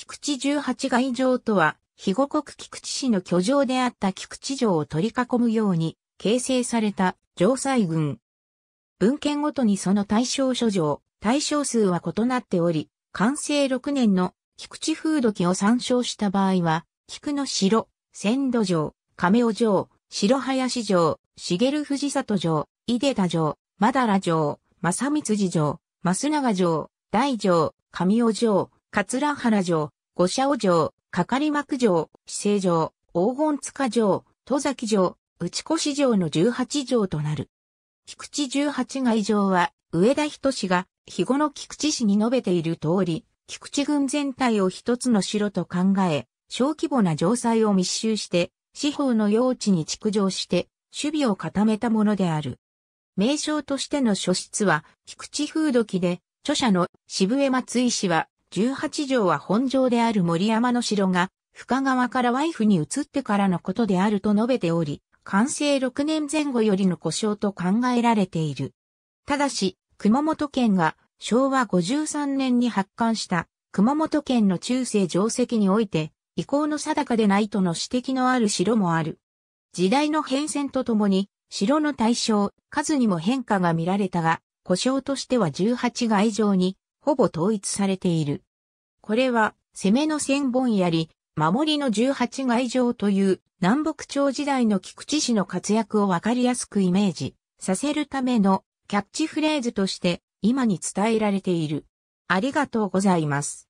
菊池十八街城とは、肥後国菊池市の居城であった菊池城を取り囲むように形成された城塞群。文献ごとにその対象諸城、対象数は異なっており、完成6年の菊池風土記を参照した場合は、菊の城、千土城、亀尾城、白林城、茂藤里城、井出田城、まだら城、正光寺城、増永城、大城、上尾城、桂原城、五社尾城、係幕城、市政城、黄金塚城、戸崎城、内越城の18城となる。菊池18街城は、上田人氏が、日後の菊池氏に述べている通り、菊池軍全体を一つの城と考え、小規模な城塞を密集して、四方の用地に築城して、守備を固めたものである。名称としての書室は、菊池風土記で、著者の渋江松井氏は、18条は本城である森山の城が、深川からワイフに移ってからのことであると述べており、完成6年前後よりの故障と考えられている。ただし、熊本県が昭和53年に発刊した熊本県の中世定石において、遺構の定かでないとの指摘のある城もある。時代の変遷とともに、城の対象、数にも変化が見られたが、故障としては18が以上にほぼ統一されている。これは、攻めの千本槍、守りの十八外城という南北朝時代の菊池氏の活躍をわかりやすくイメージさせるためのキャッチフレーズとして今に伝えられている。ありがとうございます。